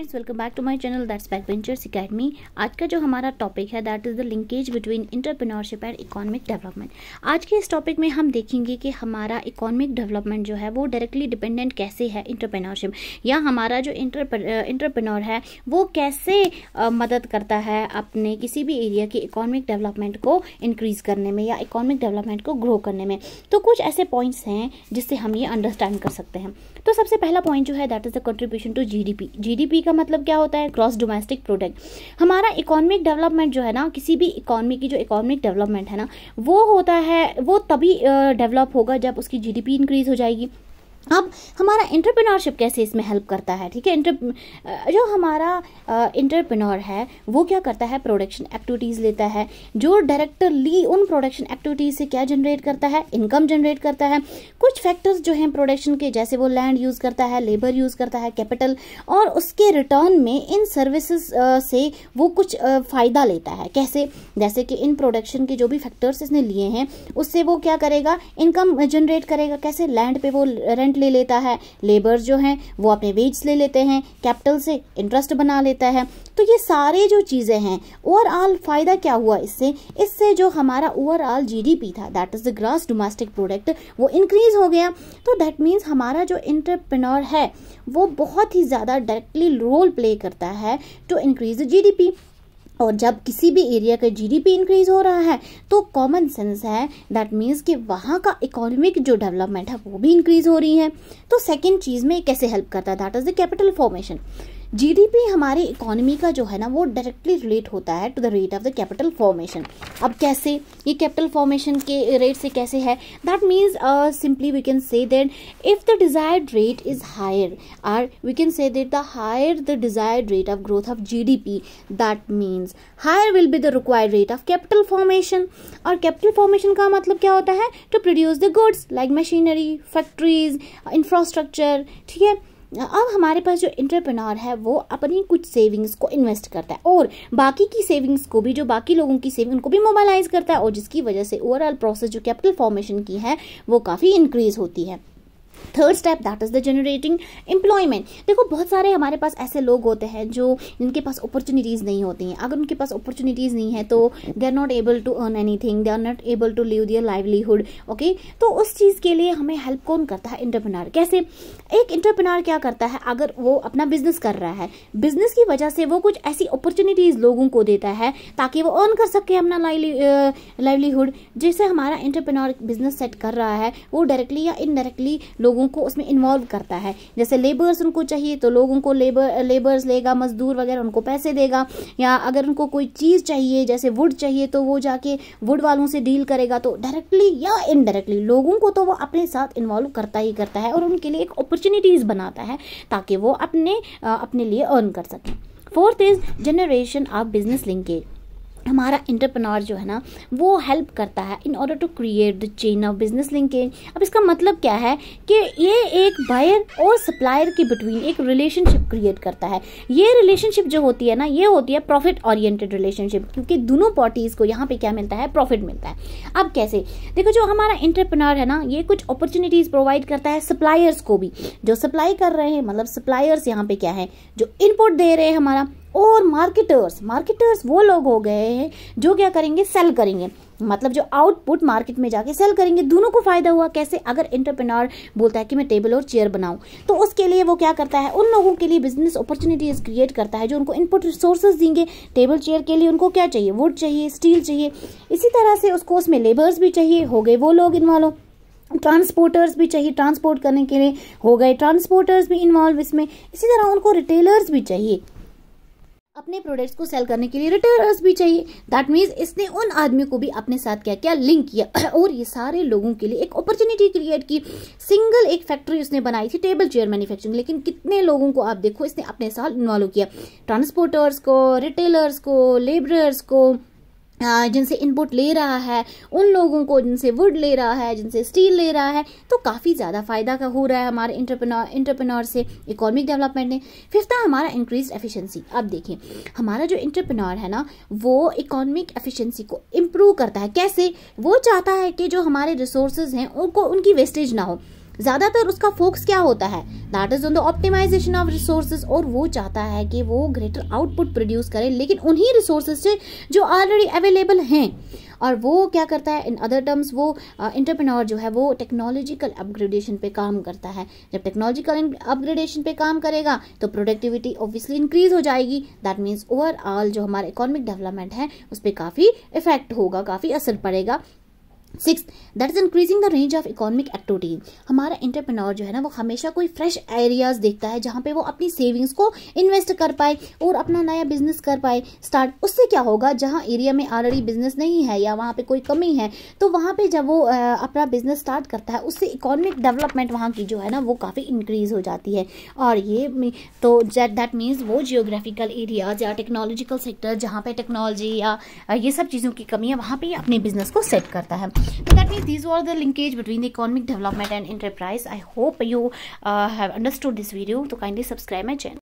friends welcome back to my channel that's back ventures academy आज का जो हमारा टॉपिक है that is the linkage between entrepreneurship and economic development आज के इस टॉपिक में हम देखेंगे कि हमारा इकोनॉमिक डेवलपमेंट जो है वो डायरेक्टली डिपेंडेंट कैसे है इंटरप्रेन्योरशिप या हमारा जो इंटरप्रेन्योर है वो कैसे मदद करता है अपने किसी भी एरिया की इकोनॉमिक डेवलपमेंट को इंक्रीज़ करने में या इकोनॉमिक डेवलपमेंट को ग्रो करने में तो कुछ ऐसे पॉइंट्स हैं जिससे हम ये अंडरस्टैंड कर सकते हैं तो सबसे पहला पॉइंट जो है that is the contribution to GDP GDP का मतलब क्या होता है क्रॉस डोमेस्टिक प्रोडक्ट हमारा इकोनॉमिक डेवलपमेंट जो है ना किसी भी इकोनॉमी की जो इकोनॉमिक डेवलपमेंट है ना वो होता है वो तभी डेवलप होगा जब उसकी जीडीपी इंक्रीज हो जाएगी अब हमारा इंटरप्रेन्योरशिप कैसे इसमें हेल्प करता है ठीक है जो हमारा इंटरप्रेन्योर है वो क्या करता है प्रोडक्शन एक्टिविटीज़ लेता है जो डायरेक्टरली उन प्रोडक्शन एक्टिविटीज़ से क्या जनरेट करता है इनकम जनरेट करता है कुछ फैक्टर्स जो हैं प्रोडक्शन के जैसे वो लैंड यूज़ करता है लेबर यूज़ करता है कैपिटल और उसके रिटर्न में इन सर्विसेज से वो कुछ फ़ायदा लेता है कैसे जैसे कि इन प्रोडक्शन के जो भी फैक्टर्स इसने लिए हैं उससे वो क्या करेगा इनकम जनरेट करेगा कैसे लैंड पे वो रेंट रेंट ले लेता है लेबर जो हैं वो अपने वेज ले लेते हैं कैपिटल से इंटरेस्ट बना लेता है तो ये सारे जो चीज़ें हैं ओवरऑल फ़ायदा क्या हुआ इससे इससे जो हमारा ओवरऑल जीडीपी था that is the gross domestic product वो इंक्रीज़ हो गया तो दैट मीन्स हमारा जो इंटरप्रनोर है वो बहुत ही ज़्यादा डायरेक्टली रोल प्ले करता है टू इंक्रीज द जी और जब किसी भी एरिया का जीडीपी इंक्रीज हो रहा है तो कॉमन सेंस है दैट मीन्स कि वहाँ का इकोनॉमिक जो डेवलपमेंट है वो भी इंक्रीज हो रही है तो सेकेंड चीज़ में कैसे हेल्प करता है that is the capital formation GDP हमारे इकोनॉमी का जो है ना वो डायरेक्टली रिलेट होता है to the rate of the capital formation अब कैसे ये कैपिटल फॉर्मेशन के रेट से कैसे है that means simply we can say that if the desired rate is higher or we can say that the higher the desired rate of growth of GDP that means higher will be the required rate of capital formation और capital formation का मतलब क्या होता है to produce the goods like machinery factories infrastructure ठीक है अब हमारे पास जो इंटरप्रनर है वो अपनी कुछ सेविंग्स को इन्वेस्ट करता है और बाकी की सेविंग्स को भी जो बाकी लोगों की सेविंग उनको भी मोबालाइज करता है और जिसकी वजह से ओवरऑल प्रोसेस जो कैपिटल फॉर्मेशन की है वो काफ़ी इंक्रीज होती है third step that is the generating employment देखो बहुत सारे हमारे पास ऐसे लोग होते हैं जो जिनके पास अपॉर्चुनिटीज़ नहीं होती हैं अगर उनके पास अपॉर्चुनिटीज़ नहीं है तो they are not able to earn anything they are not able to live their livelihood okay तो उस चीज़ के लिए हमें हेल्प कौन करता है इंटरप्रनर कैसे एक इंटरप्रनर क्या करता है अगर वो अपना बिजनेस कर रहा है बिजनेस की वजह से वो कुछ ऐसी अपॉर्चुनिटीज़ लोगों को देता है ताकि वो अर्न कर सके अपना लाइवलीहुड जैसे हमारा इंटरप्रनर बिजनेस सेट कर रहा है वो डायरेक्टली या इनडायरेक्टली लोग लोगों को उसमें इन्वॉल्व करता है जैसे लेबर्स उनको चाहिए तो लोगों को लेबर लेबर्स लेगा मजदूर वगैरह उनको पैसे देगा या अगर उनको कोई चीज़ चाहिए जैसे वुड चाहिए तो वो जाके वुड वालों से डील करेगा तो डायरेक्टली या इनडायरेक्टली लोगों को तो वो अपने साथ इन्वॉल्व करता ही करता है और उनके लिए एक अपॉर्चुनिटीज़ बनाता है ताकि वो अपने अपने लिए अर्न कर सकें fourth is generation of business linkage हमारा इंटरप्रनॉर जो है ना वो हेल्प करता है in order to create the chain of business linkage अब इसका मतलब क्या है कि ये एक बायर और सप्लायर के बिटवीन एक रिलेशनशिप क्रिएट करता है ये रिलेशनशिप जो होती है ना ये होती है प्रॉफिट ओरिएंटेड रिलेशनशिप क्योंकि दोनों पार्टीज़ को यहाँ पे क्या मिलता है प्रॉफिट मिलता है अब कैसे देखो जो हमारा इंटरप्रनॉर है ना ये कुछ अपॉर्चुनिटीज़ प्रोवाइड करता है सप्लायर्स को भी जो सप्लाई कर रहे हैं मतलब सप्लायर्स यहाँ पे क्या है जो इनपुट दे रहे हैं हमारा और मार्केटर्स मार्केटर्स वो लोग हो गए हैं जो क्या करेंगे सेल करेंगे मतलब जो आउटपुट मार्केट में जाके सेल करेंगे दोनों को फायदा हुआ कैसे अगर इंटरप्रेन्योर बोलता है कि मैं टेबल और चेयर बनाऊं तो उसके लिए वो क्या करता है उन लोगों के लिए बिजनेस अपॉर्चुनिटीज क्रिएट करता है जो उनको इनपुट रिसोर्सेज देंगे टेबल चेयर के लिए उनको क्या चाहिए वुड चाहिए स्टील चाहिए इसी तरह से उसको उसमें लेबर्स भी चाहिए हो गए वो लोग इन्वॉल्व ट्रांसपोर्टर्स भी चाहिए ट्रांसपोर्ट करने के लिए हो गए ट्रांसपोर्टर्स भी इन्वॉल्व इसमें इसी तरह उनको रिटेलर्स भी चाहिए अपने प्रोडक्ट्स को सेल करने के लिए रिटेलर्स भी चाहिए दैट मीन्स इसने उन आदमी को भी अपने साथ क्या क्या लिंक किया और ये सारे लोगों के लिए एक अपॉर्चुनिटी क्रिएट की सिंगल एक फैक्ट्री उसने बनाई थी टेबल चेयर मैन्युफैक्चरिंग लेकिन कितने लोगों को आप देखो इसने अपने साथ इन्वॉल्व किया ट्रांसपोर्टर्स को रिटेलर्स को लेबरर्स को जिनसे इनपुट ले रहा है उन लोगों को जिनसे वुड ले रहा है जिनसे स्टील ले रहा है तो काफ़ी ज़्यादा फायदा का हो रहा है हमारे इंटरप्रनोर इंटरप्रनोर से इकोनॉमिक डेवलपमेंट ने फिफ्थ है हमारा इंक्रीज एफिशिएंसी अब देखिए हमारा जो इंटरप्रनोर है ना वो इकोनॉमिक एफिशिएंसी को इम्प्रूव करता है कैसे वो चाहता है कि जो हमारे रिसोर्सेज हैं उनको उनकी वेस्टेज ना हो ज्यादातर उसका फोकस क्या होता है that is on the optimisation of resources और वो चाहता है कि वो ग्रेटर आउटपुट प्रोड्यूस करे लेकिन उन्हीं रिसोर्सेज से जो ऑलरेडी अवेलेबल हैं और वो क्या करता है इन अदर टर्म्स वो इंटरप्रेन्योर uh, जो है वो टेक्नोलॉजिकल अपग्रेडेशन पे काम करता है जब टेक्नोलॉजिकल अपग्रेडेशन पे काम करेगा तो प्रोडक्टिविटी ऑब्वियसली इंक्रीज हो जाएगी दैट मीन्स ओवरऑल जो हमारा इकोनॉमिक डेवलपमेंट है उस पर काफ़ी इफेक्ट होगा काफ़ी असर पड़ेगा six that is increasing the range of economic activity हमारा इंटरप्रेन्योर जो है ना वो हमेशा कोई फ्रेश एरियाज देखता है जहाँ पे वो अपनी सेविंग्स को इन्वेस्ट कर पाए और अपना नया बिजनेस कर पाए स्टार्ट उससे क्या होगा जहाँ एरिया में ऑलरेडी बिजनेस नहीं है या वहाँ पे कोई कमी है तो वहाँ पे जब वो अपना बिजनेस स्टार्ट करता है उससे इकोनॉमिक डेवलपमेंट वहाँ की जो है ना वो काफ़ी इंक्रीज हो जाती है और ये तो दैट मीन्स वो जियोग्राफिकल एरियाज या टेक्नोलॉजिकल सेक्टर जहाँ पे टेक्नोलॉजी या ये सब चीज़ों की कमी है वहाँ पर अपने बिजनेस को सेट करता है so that means these were the linkage between the economic development and enterprise i hope you uh, have understood this video so kindly subscribe my channel